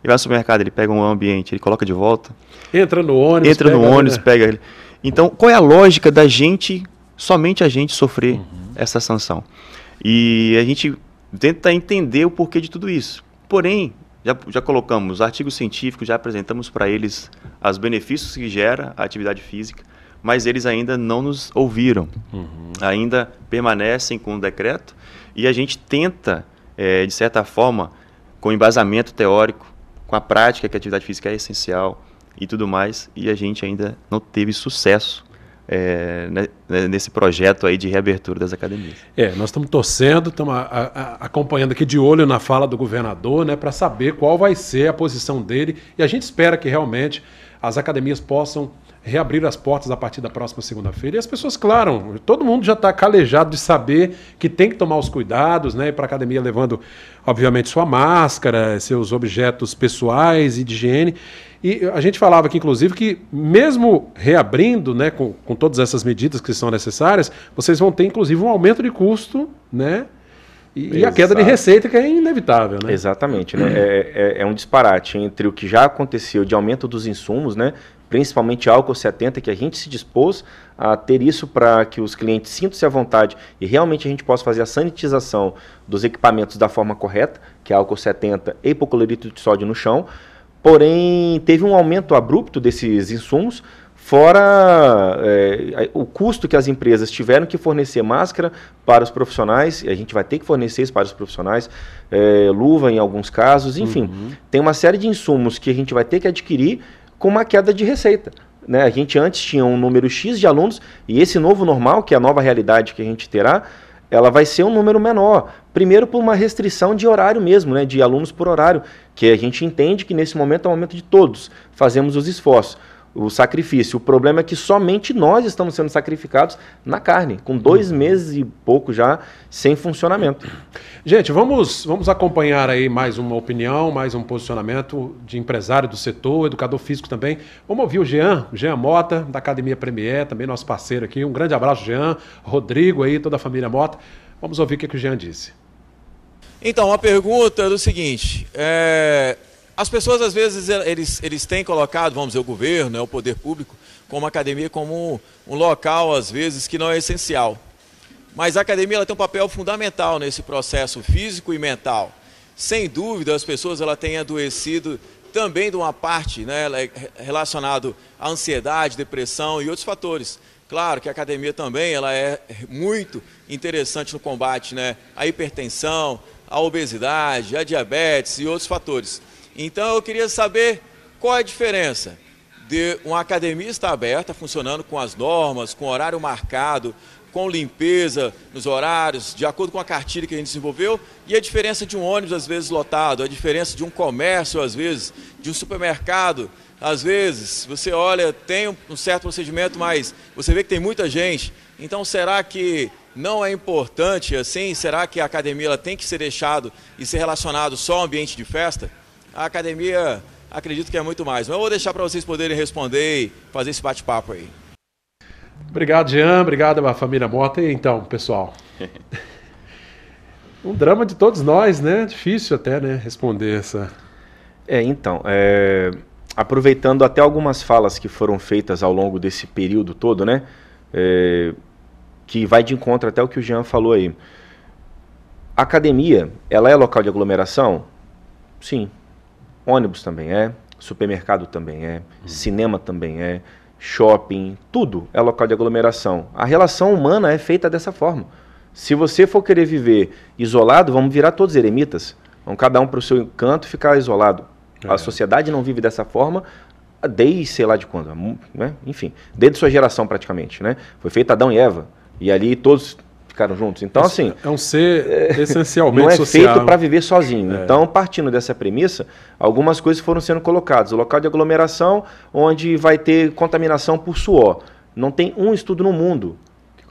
ele vai ao supermercado, ele pega um ambiente, ele coloca de volta. Entra no ônibus. Entra no ônibus, né? pega ele. Então, qual é a lógica da gente, somente a gente, sofrer uhum essa sanção. E a gente tenta entender o porquê de tudo isso. Porém, já, já colocamos artigos científicos, já apresentamos para eles os benefícios que gera a atividade física, mas eles ainda não nos ouviram, uhum. ainda permanecem com o decreto e a gente tenta, é, de certa forma, com embasamento teórico, com a prática que a atividade física é essencial e tudo mais, e a gente ainda não teve sucesso é, né, né, nesse projeto aí de reabertura das academias. É, nós estamos torcendo, estamos acompanhando aqui de olho na fala do governador, né, para saber qual vai ser a posição dele e a gente espera que realmente as academias possam reabrir as portas a partir da próxima segunda-feira. E as pessoas, claro, todo mundo já está calejado de saber que tem que tomar os cuidados, né? Para academia levando, obviamente, sua máscara, seus objetos pessoais e de higiene. E a gente falava aqui, inclusive, que mesmo reabrindo, né, com, com todas essas medidas que são necessárias, vocês vão ter, inclusive, um aumento de custo, né? E, a queda de receita que é inevitável, né? Exatamente, né? É, é, é, um disparate entre o que já aconteceu de aumento dos insumos, né? principalmente álcool 70, que a gente se dispôs a ter isso para que os clientes sintam-se à vontade e realmente a gente possa fazer a sanitização dos equipamentos da forma correta, que é álcool 70 e hipoclorito de sódio no chão. Porém, teve um aumento abrupto desses insumos, Fora é, o custo que as empresas tiveram que fornecer máscara para os profissionais, a gente vai ter que fornecer isso para os profissionais, é, luva em alguns casos, enfim. Uhum. Tem uma série de insumos que a gente vai ter que adquirir com uma queda de receita. Né? A gente antes tinha um número X de alunos e esse novo normal, que é a nova realidade que a gente terá, ela vai ser um número menor. Primeiro por uma restrição de horário mesmo, né? de alunos por horário, que a gente entende que nesse momento é o momento de todos, fazemos os esforços o sacrifício. O problema é que somente nós estamos sendo sacrificados na carne, com dois uhum. meses e pouco já sem funcionamento. Gente, vamos, vamos acompanhar aí mais uma opinião, mais um posicionamento de empresário do setor, educador físico também. Vamos ouvir o Jean, Jean Mota, da Academia Premier, também nosso parceiro aqui. Um grande abraço, Jean, Rodrigo aí, toda a família Mota. Vamos ouvir o que, que o Jean disse. Então, a pergunta é do seguinte: é, as pessoas, às vezes, eles, eles têm colocado, vamos dizer, o governo, né, o poder público, como academia, como um, um local, às vezes, que não é essencial. Mas a academia ela tem um papel fundamental nesse processo físico e mental. Sem dúvida, as pessoas ela têm adoecido também de uma parte né, é relacionado à ansiedade, depressão e outros fatores. Claro que a academia também ela é muito interessante no combate né, à hipertensão, à obesidade, à diabetes e outros fatores. Então eu queria saber qual é a diferença de uma academia estar aberta, funcionando com as normas, com horário marcado, com limpeza nos horários, de acordo com a cartilha que a gente desenvolveu, e a diferença de um ônibus às vezes lotado, a diferença de um comércio às vezes, de um supermercado, às vezes você olha, tem um certo procedimento, mas você vê que tem muita gente. Então será que não é importante assim? Será que a academia ela tem que ser deixado e ser relacionado só ao ambiente de festa? a academia acredito que é muito mais. Mas eu vou deixar para vocês poderem responder e fazer esse bate-papo aí. Obrigado, Jean. Obrigado família Mota. E então, pessoal? um drama de todos nós, né? Difícil até, né? Responder essa. É, então. É... Aproveitando até algumas falas que foram feitas ao longo desse período todo, né? É... Que vai de encontro até o que o Jean falou aí. A academia, ela é local de aglomeração? Sim, ônibus também é, supermercado também é, uhum. cinema também é, shopping, tudo é local de aglomeração. A relação humana é feita dessa forma. Se você for querer viver isolado, vamos virar todos eremitas. Vamos cada um para o seu canto ficar isolado. É. A sociedade não vive dessa forma desde sei lá de quando, né? enfim, desde sua geração praticamente. Né? Foi feito Adão e Eva. E ali todos ficaram juntos. Então, assim. É um ser essencialmente Não é sociável. feito para viver sozinho. É. Então, partindo dessa premissa, algumas coisas foram sendo colocadas. O local de aglomeração, onde vai ter contaminação por suor. Não tem um estudo no mundo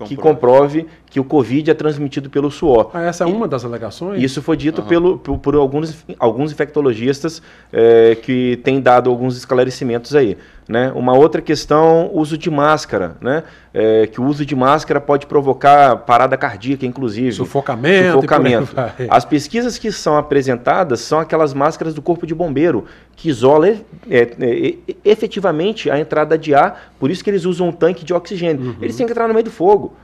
que comprove, que comprove que o Covid é transmitido pelo suor. Ah, essa é e, uma das alegações? Isso foi dito uhum. pelo, por, por, alguns, alguns infectologistas é, que têm dado alguns esclarecimentos aí. Né? Uma outra questão, uso de máscara, né? É, que o uso de máscara pode provocar parada cardíaca, inclusive. Sufocamento. Sufocamento. As pesquisas que são apresentadas são aquelas máscaras do corpo de bombeiro, que isola é, é, efetivamente a entrada de ar, por isso que eles usam um tanque de oxigênio. Uhum. Eles têm que entrar no meio do fogo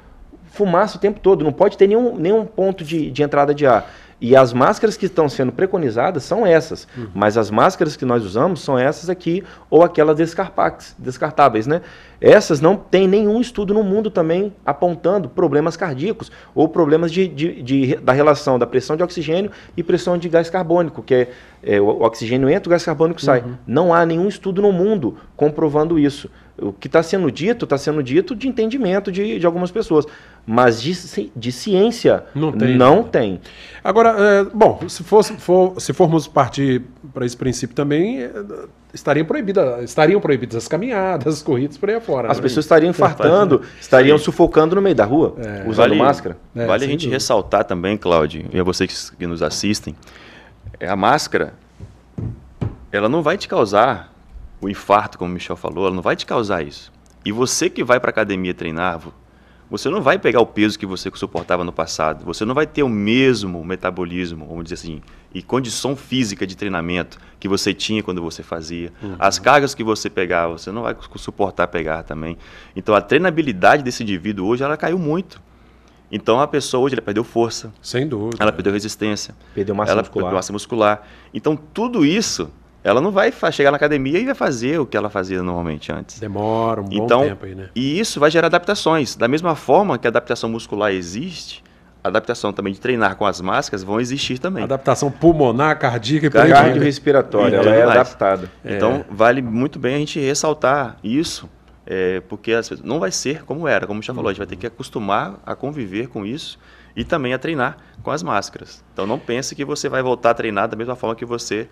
fumaça o tempo todo, não pode ter nenhum, nenhum ponto de, de entrada de ar. E as máscaras que estão sendo preconizadas são essas, uhum. mas as máscaras que nós usamos são essas aqui ou aquelas descartáveis, né? Essas não tem nenhum estudo no mundo também apontando problemas cardíacos ou problemas de, de, de da relação da pressão de oxigênio e pressão de gás carbônico, que é, é o oxigênio entra, o gás carbônico sai. Uhum. Não há nenhum estudo no mundo comprovando isso o que está sendo dito, está sendo dito de entendimento de, de algumas pessoas. Mas de, de ciência, não tem. Não né? tem. Agora, é, bom, se, fosse, for, se formos partir para esse princípio também, é, estariam, proibidas estariam proibidas as caminhadas, as corridas por aí afora. As né? pessoas estariam infartando, né? estariam Sim. sufocando no meio da rua, é, usando vale, máscara. É, vale a gente dúvida. ressaltar também, Cláudio, e a vocês que nos assistem, é, a máscara, ela não vai te causar o infarto, como o Michel falou, ela não vai te causar isso. E você que vai para academia treinar, você não vai pegar o peso que você suportava no passado. Você não vai ter o mesmo metabolismo, vamos dizer assim, e condição física de treinamento que você tinha quando você fazia. Uhum. As cargas que você pegava, você não vai suportar pegar também. Então a treinabilidade desse indivíduo hoje ela caiu muito. Então a pessoa hoje ela perdeu força. Sem dúvida. Ela perdeu resistência. Perdeu massa ela muscular. Perdeu massa muscular. Então tudo isso ela não vai chegar na academia e vai fazer o que ela fazia normalmente antes. Demora um então, bom tempo aí, né? E isso vai gerar adaptações. Da mesma forma que a adaptação muscular existe, a adaptação também de treinar com as máscaras vão existir também. Adaptação pulmonar, cardíaca e respiratória, ela é mais. adaptada. É. Então, é. vale muito bem a gente ressaltar isso, é, porque não vai ser como era, como já falou, uhum. a gente vai ter que acostumar a conviver com isso e também a treinar com as máscaras. Então, não pense que você vai voltar a treinar da mesma forma que você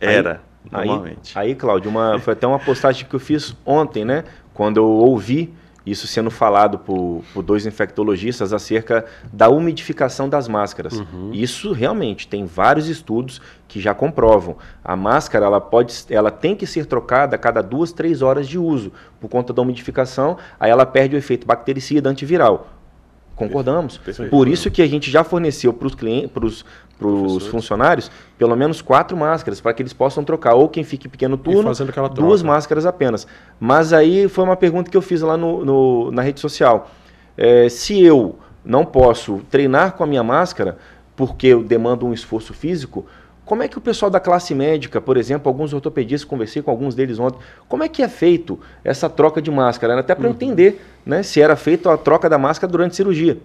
era, aí, normalmente. Aí, aí Cláudio, uma, foi até uma postagem que eu fiz ontem, né? Quando eu ouvi isso sendo falado por, por, dois infectologistas acerca da umidificação das máscaras. Uhum. Isso realmente tem vários estudos que já comprovam. A máscara ela pode, ela tem que ser trocada a cada duas, três horas de uso por conta da umidificação. Aí ela perde o efeito bactericida, antiviral. Concordamos. Perfeito. Por isso que a gente já forneceu para os clientes, para os funcionários, pelo menos quatro máscaras, para que eles possam trocar. Ou quem fique pequeno turno, duas máscaras apenas. Mas aí foi uma pergunta que eu fiz lá no, no na rede social. É, se eu não posso treinar com a minha máscara, porque eu demando um esforço físico, como é que o pessoal da classe médica, por exemplo, alguns ortopedistas, conversei com alguns deles ontem, como é que é feito essa troca de máscara? Até para uhum. entender né, se era feito a troca da máscara durante a cirurgia.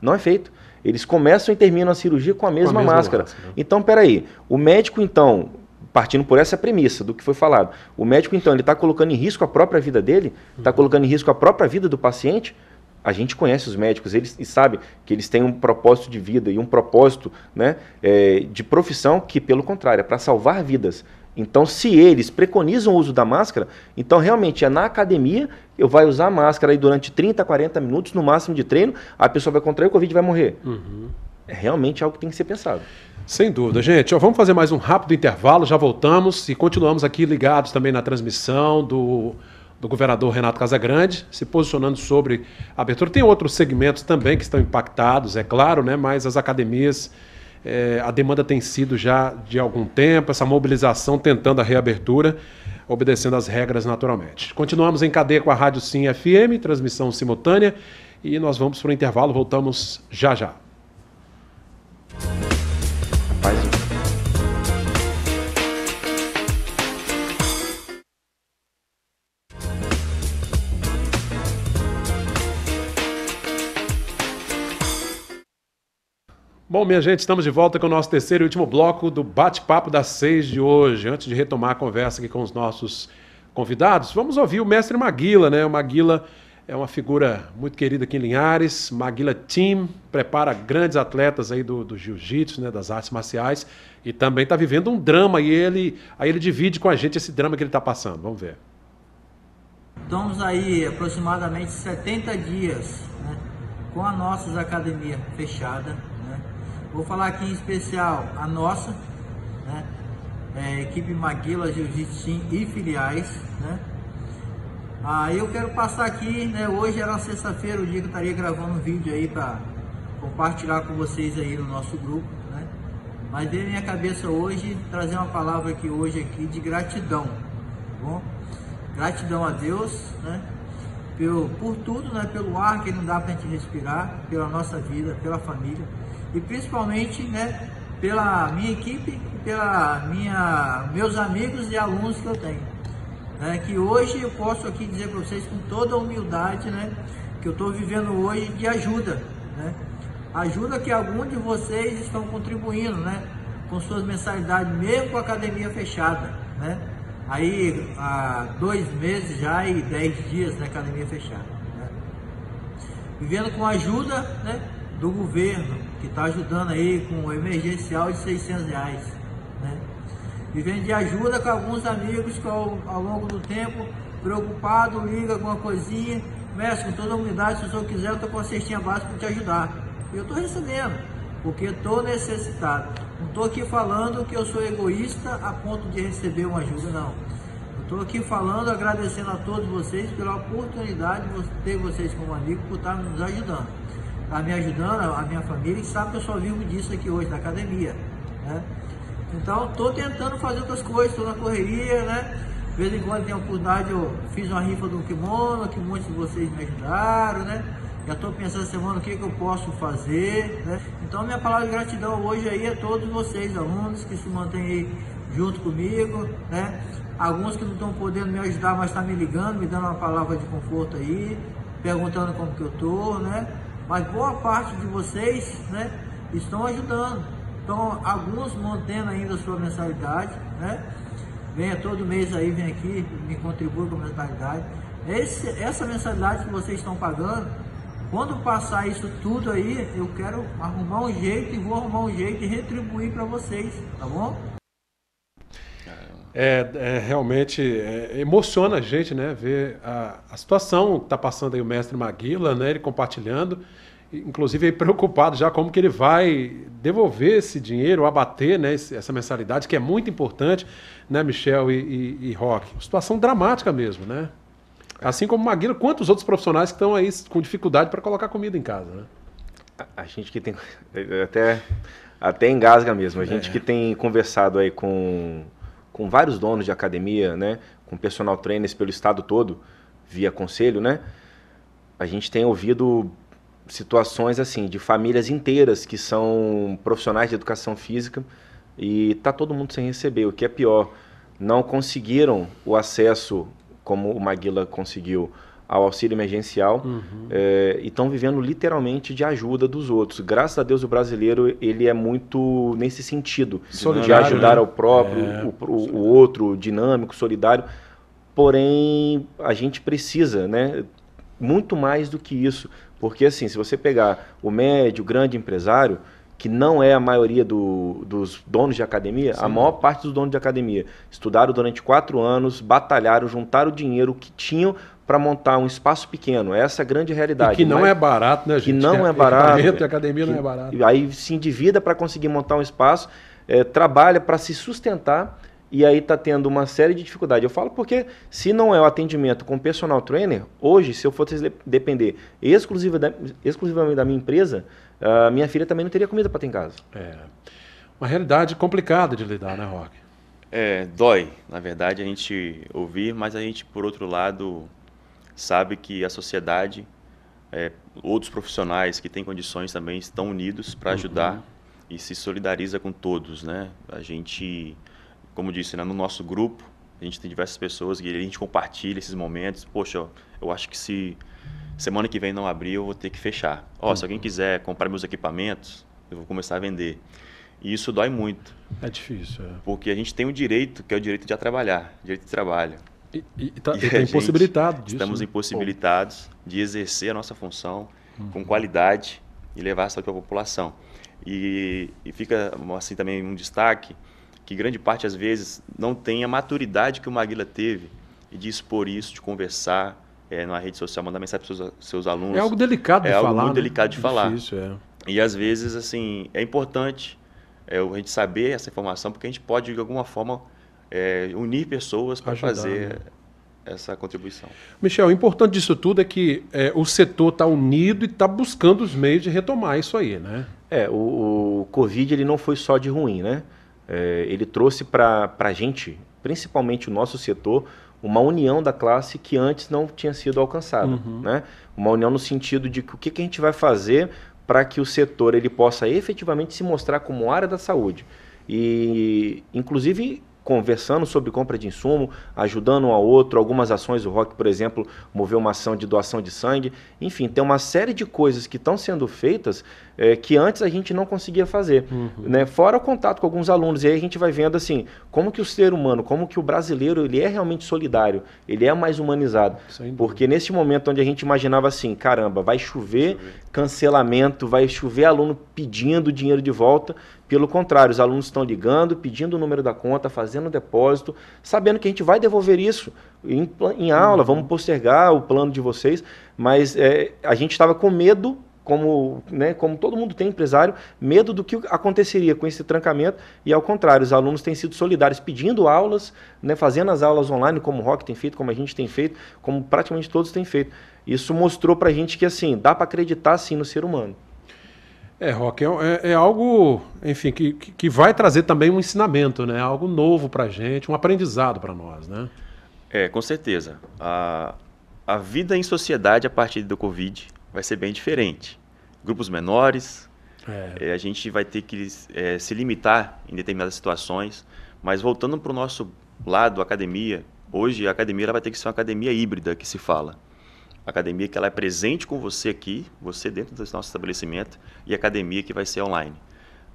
Não é feito. Eles começam e terminam a cirurgia com a mesma, com a mesma máscara. máscara. Né? Então, peraí, o médico, então, partindo por essa premissa do que foi falado, o médico, então, ele está colocando em risco a própria vida dele, está uhum. colocando em risco a própria vida do paciente, a gente conhece os médicos eles, e sabe que eles têm um propósito de vida e um propósito né, é, de profissão que, pelo contrário, é para salvar vidas. Então, se eles preconizam o uso da máscara, então realmente é na academia, eu vai usar a máscara aí durante 30, 40 minutos, no máximo de treino, a pessoa vai contrair o Covid e vai morrer. Uhum. É realmente algo que tem que ser pensado. Sem dúvida, gente. Ó, vamos fazer mais um rápido intervalo, já voltamos e continuamos aqui ligados também na transmissão do do governador Renato Casagrande, se posicionando sobre a abertura. Tem outros segmentos também que estão impactados, é claro, né? mas as academias, é, a demanda tem sido já de algum tempo, essa mobilização tentando a reabertura, obedecendo às regras naturalmente. Continuamos em cadeia com a Rádio Sim FM, transmissão simultânea, e nós vamos para o intervalo, voltamos já já. Bom, minha gente, estamos de volta com o nosso terceiro e último bloco do bate-papo das seis de hoje. Antes de retomar a conversa aqui com os nossos convidados, vamos ouvir o mestre Maguila, né? O Maguila é uma figura muito querida aqui em Linhares. Maguila Team prepara grandes atletas aí do, do jiu-jitsu, né? Das artes marciais e também está vivendo um drama e ele, aí ele divide com a gente esse drama que ele está passando. Vamos ver. Estamos aí aproximadamente 70 dias né, com as nossas academias fechadas Vou falar aqui em especial a nossa, né? É, equipe Maguila Jiu-Jitsu e filiais, né? Aí ah, eu quero passar aqui, né? Hoje era sexta-feira, o dia que eu estaria gravando um vídeo aí para compartilhar com vocês aí no nosso grupo, né? Mas veio minha cabeça hoje trazer uma palavra aqui hoje aqui de gratidão, tá bom? Gratidão a Deus, né? Por, por tudo, né? Pelo ar que não dá para a gente respirar, pela nossa vida, pela família e principalmente né, pela minha equipe e pela minha meus amigos e alunos que eu tenho. Né, que hoje eu posso aqui dizer para vocês com toda a humildade né, que eu estou vivendo hoje de ajuda. Né, ajuda que alguns de vocês estão contribuindo né, com suas mensalidades, mesmo com a academia fechada. Né, aí há dois meses já e dez dias na academia fechada. Né, vivendo com a ajuda né, do governo, que está ajudando aí com o emergencial de 600 reais. Né? Vivendo de ajuda com alguns amigos que ao, ao longo do tempo, preocupado, liga alguma coisinha, mestre, com toda a humildade, se o senhor quiser, eu estou com a cestinha básica para te ajudar. eu estou recebendo, porque estou necessitado. Não estou aqui falando que eu sou egoísta a ponto de receber uma ajuda, não. Estou aqui falando, agradecendo a todos vocês pela oportunidade de ter vocês como amigo, por estar nos ajudando a tá me ajudando, a minha família, e sabe que eu só vivo disso aqui hoje, na academia. Né? Então, estou tentando fazer outras coisas, estou na correria, né? De vez em quando tem oportunidade, eu fiz uma rifa do kimono, que muitos de vocês me ajudaram, né? Já estou pensando semana o que, que eu posso fazer, né? Então, minha palavra de gratidão hoje aí é todos vocês, alunos que se mantêm aí junto comigo, né? Alguns que não estão podendo me ajudar, mas estão tá me ligando, me dando uma palavra de conforto aí, perguntando como que eu estou, né? mas boa parte de vocês né, estão ajudando. Então, alguns mantendo ainda a sua mensalidade, né? Venha todo mês aí, vem aqui, me contribui com a mensalidade. Esse, essa mensalidade que vocês estão pagando, quando passar isso tudo aí, eu quero arrumar um jeito e vou arrumar um jeito de retribuir para vocês, tá bom? É, é realmente é, emociona a gente, né? Ver a, a situação que está passando aí o mestre Maguila, né? Ele compartilhando, inclusive preocupado já como que ele vai devolver esse dinheiro, abater, né? Esse, essa mensalidade que é muito importante, né? Michel e, e, e Rock. Situação dramática mesmo, né? Assim como Maguila, quantos outros profissionais que estão aí com dificuldade para colocar comida em casa, né? A, a gente que tem até até engasga mesmo. A é. gente é. que tem conversado aí com com vários donos de academia, né? Com personal trainers pelo estado todo, via conselho, né? A gente tem ouvido situações assim de famílias inteiras que são profissionais de educação física e tá todo mundo sem receber, o que é pior. Não conseguiram o acesso como o Maguila conseguiu ao auxílio emergencial uhum. é, e estão vivendo literalmente de ajuda dos outros. Graças a Deus o brasileiro ele é muito nesse sentido solidário, de ajudar né? ao próprio, é, o, o, o, outro, dinâmico, solidário. Porém, a gente precisa, né? Muito mais do que isso, porque assim, se você pegar o médio, grande empresário, que não é a maioria do, dos donos de academia, Sim. a maior parte dos donos de academia estudaram durante quatro anos, batalharam, juntaram o dinheiro que tinham para montar um espaço pequeno. Essa é a grande realidade. E que não Mas, é barato, né, gente? É que não é, é barato. É, academia que, não é barato. Aí se endivida para conseguir montar um espaço, é, trabalha para se sustentar e aí está tendo uma série de dificuldades. Eu falo porque se não é o atendimento com personal trainer, hoje, se eu for depender da, exclusivamente da minha empresa, uh, minha filha também não teria comida para ter em casa. É. Uma realidade complicada de lidar, né, Rock? É, dói, na verdade, a gente ouvir, mas a gente, por outro lado, sabe que a sociedade, é, outros profissionais que têm condições também estão unidos para uhum. ajudar uhum. e se solidariza com todos, né? A gente, como disse, né, no nosso grupo, a gente tem diversas pessoas que a gente compartilha esses momentos. Poxa, eu acho que se semana que vem não abrir, eu vou ter que fechar. Ó, oh, uhum. se alguém quiser comprar meus equipamentos, eu vou começar a vender. E isso dói muito. É difícil. É. Porque a gente tem o um direito, que é o direito de trabalhar, direito de trabalho. E, está tá, tá impossibilitado disso. Estamos né? impossibilitados Pô. de exercer a nossa função uhum. com qualidade e levar isso para a população. E, e, fica assim também um destaque que grande parte às vezes não tem a maturidade que o Maguila teve de expor isso, de conversar, é, na rede social, mandar mensagem para seus, seus alunos. É algo delicado é de falar. É algo muito né? delicado de é falar. Difícil, é. E às vezes, assim, é importante é, a gente saber essa informação, porque a gente pode, de alguma forma, é, unir pessoas para fazer né? essa contribuição. Michel, o importante disso tudo é que é, o setor está unido e está buscando os meios de retomar isso aí, né? É, o, o Covid ele não foi só de ruim, né? É, ele trouxe para a gente, principalmente o nosso setor, uma união da classe que antes não tinha sido alcançada, uhum. né? Uma união no sentido de que, o que, que a gente vai fazer para que o setor ele possa efetivamente se mostrar como área da saúde e, inclusive, conversando sobre compra de insumo, ajudando um ao outro, algumas ações, o Rock, por exemplo, moveu uma ação de doação de sangue. Enfim, tem uma série de coisas que estão sendo feitas é, que antes a gente não conseguia fazer. Uhum. Né? Fora o contato com alguns alunos, e aí a gente vai vendo assim, como que o ser humano, como que o brasileiro, ele é realmente solidário, ele é mais humanizado. Porque nesse momento onde a gente imaginava assim, caramba, vai chover, vai chover. cancelamento, vai chover aluno pedindo dinheiro de volta, pelo contrário, os alunos estão ligando, pedindo o número da conta, fazendo depósito, sabendo que a gente vai devolver isso em, em aula, uhum. vamos postergar o plano de vocês, mas é, a gente estava com medo como, né, como todo mundo tem empresário, medo do que aconteceria com esse trancamento, e ao contrário, os alunos têm sido solidários pedindo aulas, né, fazendo as aulas online, como o Rock tem feito, como a gente tem feito, como praticamente todos têm feito. Isso mostrou para a gente que assim dá para acreditar sim no ser humano. É, Rock, é, é, é, algo, enfim, que, que vai trazer também um ensinamento, né? Algo novo para gente, um aprendizado para nós, né? É, com certeza. A, a vida em sociedade a partir do Covid vai ser bem diferente. Grupos menores, é. É, a gente vai ter que é, se limitar em determinadas situações, mas voltando para o nosso lado, academia, hoje a academia vai ter que ser uma academia híbrida, que se fala academia que ela é presente com você aqui, você dentro do nosso estabelecimento, e academia que vai ser online.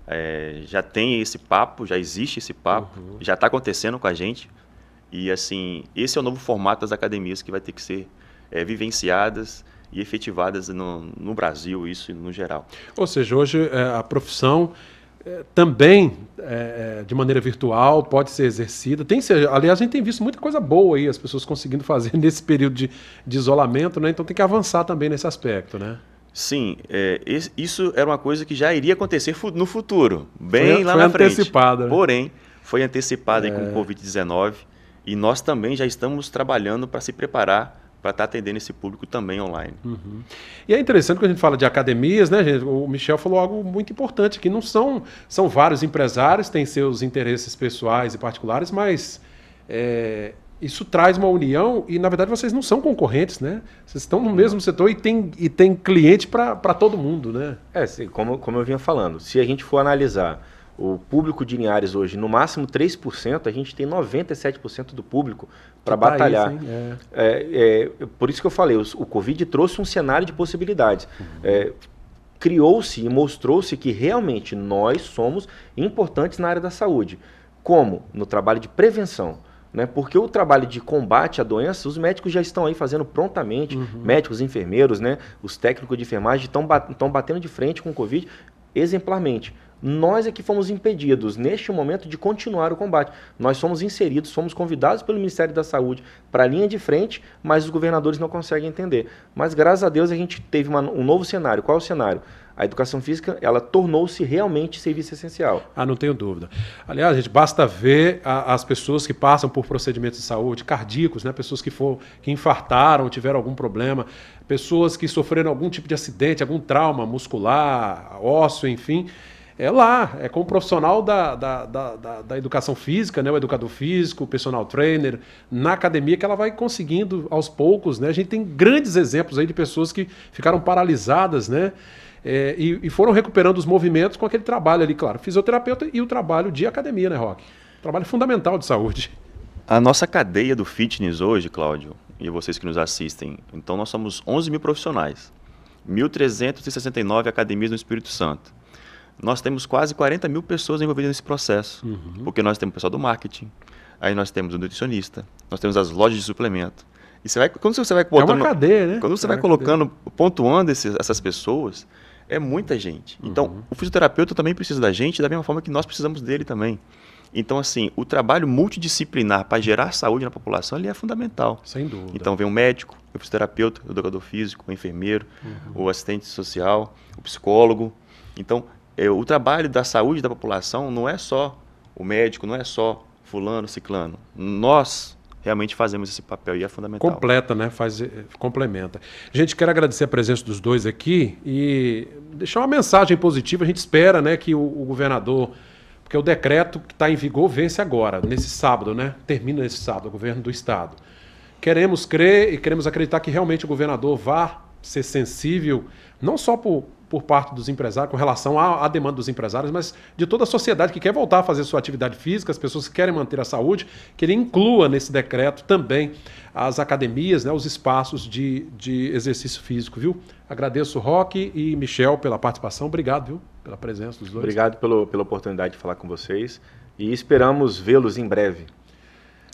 É, já tem esse papo, já existe esse papo, uhum. já está acontecendo com a gente. E assim, esse é o novo formato das academias que vai ter que ser é, vivenciadas e efetivadas no, no Brasil, isso no geral. Ou seja, hoje é, a profissão também é, é, de maneira virtual pode ser exercida. Tem aliás, a gente tem visto muita coisa boa aí, as pessoas conseguindo fazer nesse período de, de isolamento, né? Então tem que avançar também nesse aspecto, né? Sim, é, isso era uma coisa que já iria acontecer no futuro, bem foi, lá foi na frente. Antecipada. Né? Porém, foi antecipada é. com o Covid-19 e nós também já estamos trabalhando para se preparar para estar tá atendendo esse público também online. Uhum. E é interessante quando a gente fala de academias, né, gente? O Michel falou algo muito importante que não são são vários empresários têm seus interesses pessoais e particulares, mas é, isso traz uma união e na verdade vocês não são concorrentes, né? Vocês estão no uhum. mesmo setor e tem, e tem cliente para todo mundo, né? É, como, como eu vinha falando, se a gente for analisar o público de Linhares hoje, no máximo 3%, a gente tem 97% do público para batalhar. País, é. É, é, por isso que eu falei, o Covid trouxe um cenário de possibilidades. Uhum. É, criou-se e mostrou-se que realmente nós somos importantes na área da saúde. Como? No trabalho de prevenção. Né? Porque o trabalho de combate à doença, os médicos já estão aí fazendo prontamente, uhum. médicos, enfermeiros, né? os técnicos de enfermagem estão batendo de frente com o Covid exemplarmente nós é que fomos impedidos, neste momento, de continuar o combate. Nós somos inseridos, somos convidados pelo Ministério da Saúde para a linha de frente, mas os governadores não conseguem entender. Mas graças a Deus a gente teve uma, um novo cenário. Qual é o cenário? A educação física, ela tornou-se realmente serviço essencial. Ah, não tenho dúvida. Aliás, a gente, basta ver a, as pessoas que passam por procedimentos de saúde cardíacos, né? pessoas que, for, que infartaram, tiveram algum problema, pessoas que sofreram algum tipo de acidente, algum trauma muscular, ósseo, enfim é lá, é com o profissional da, da, da, da, educação física, né? o educador físico, o personal trainer, na academia, que ela vai conseguindo aos poucos. Né? A gente tem grandes exemplos aí de pessoas que ficaram paralisadas, né? É, e, e, foram recuperando os movimentos com aquele trabalho ali, claro, fisioterapeuta e o trabalho de academia, né, Rock? Trabalho fundamental de saúde. A nossa cadeia do fitness hoje, Cláudio, e vocês que nos assistem, então nós somos 11 mil profissionais, 1.369 academias no Espírito Santo nós temos quase 40 mil pessoas envolvidas nesse processo. Uhum. Porque nós temos o pessoal do marketing, aí nós temos o nutricionista, nós temos as lojas de suplemento. E você vai, quando você vai botando, é uma cadeia, né? Quando você é vai colocando, cadeia. pontuando esses, essas pessoas, é muita gente. Então, uhum. o fisioterapeuta também precisa da gente, da mesma forma que nós precisamos dele também. Então, assim, o trabalho multidisciplinar para gerar saúde na população ali é fundamental. Sem dúvida. Então, vem o médico, o fisioterapeuta, o educador físico, o enfermeiro, uhum. o assistente social, o psicólogo. Então, é, o trabalho da saúde da população não é só o médico, não é só fulano, ciclano. Nós realmente fazemos esse papel e é fundamental. Completa, né? Faz, eh, complementa. Gente, quero agradecer a presença dos dois aqui e deixar uma mensagem positiva. A gente espera, né, que o, o governador porque o decreto que está em vigor vence agora, nesse sábado, né? Termina nesse sábado, o governo do estado. Queremos crer e queremos acreditar que realmente o governador vá ser sensível, não só por, por parte dos empresários, com relação à, à, demanda dos empresários, mas de toda a sociedade que quer voltar a fazer sua atividade física, as pessoas que querem manter a saúde, que ele inclua nesse decreto também as academias, né, os espaços de, de exercício físico, viu? Agradeço Roque e Michel pela participação. Obrigado, viu? Pela presença dos dois. Obrigado pelo, pela oportunidade de falar com vocês e esperamos vê-los em breve.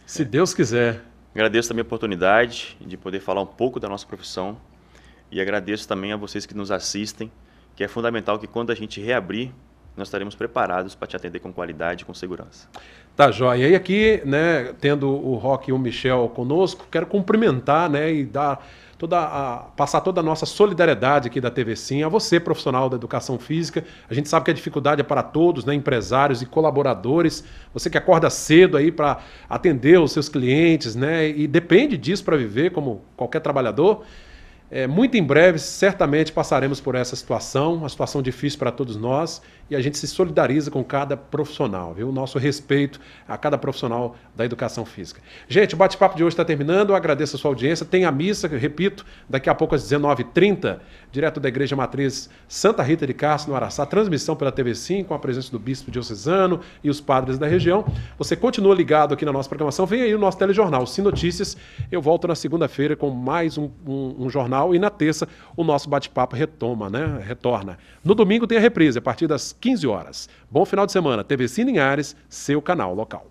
Se Deus quiser. Agradeço também a oportunidade de poder falar um pouco da nossa profissão e agradeço também a vocês que nos assistem que é fundamental que quando a gente reabrir, nós estaremos preparados para te atender com qualidade e com segurança. Tá, joia. E aqui, né, tendo o Rock e o Michel conosco, quero cumprimentar, né, e dar toda a, passar toda a nossa solidariedade aqui da TV Sim a você, profissional da educação física. A gente sabe que a dificuldade é para todos, né, empresários e colaboradores. Você que acorda cedo aí para atender os seus clientes, né, e depende disso para viver como qualquer trabalhador. É, muito em breve, certamente passaremos por essa situação, uma situação difícil para todos nós, e a gente se solidariza com cada profissional, viu? O nosso respeito a cada profissional da educação física. Gente, o bate-papo de hoje está terminando. Eu agradeço a sua audiência. Tem a missa, repito, daqui a pouco às 19h30, direto da Igreja Matriz Santa Rita de Castro, no Araçá. Transmissão pela TV5, com a presença do Bispo Diocesano e os padres da região. Você continua ligado aqui na nossa programação. Vem aí o nosso telejornal, Sim Notícias. Eu volto na segunda-feira com mais um, um, um jornal e na terça o nosso bate-papo retoma, né? Retorna. No domingo tem a reprise, a partir das 15 horas. Bom final de semana. TV Cine em Ares, seu canal local.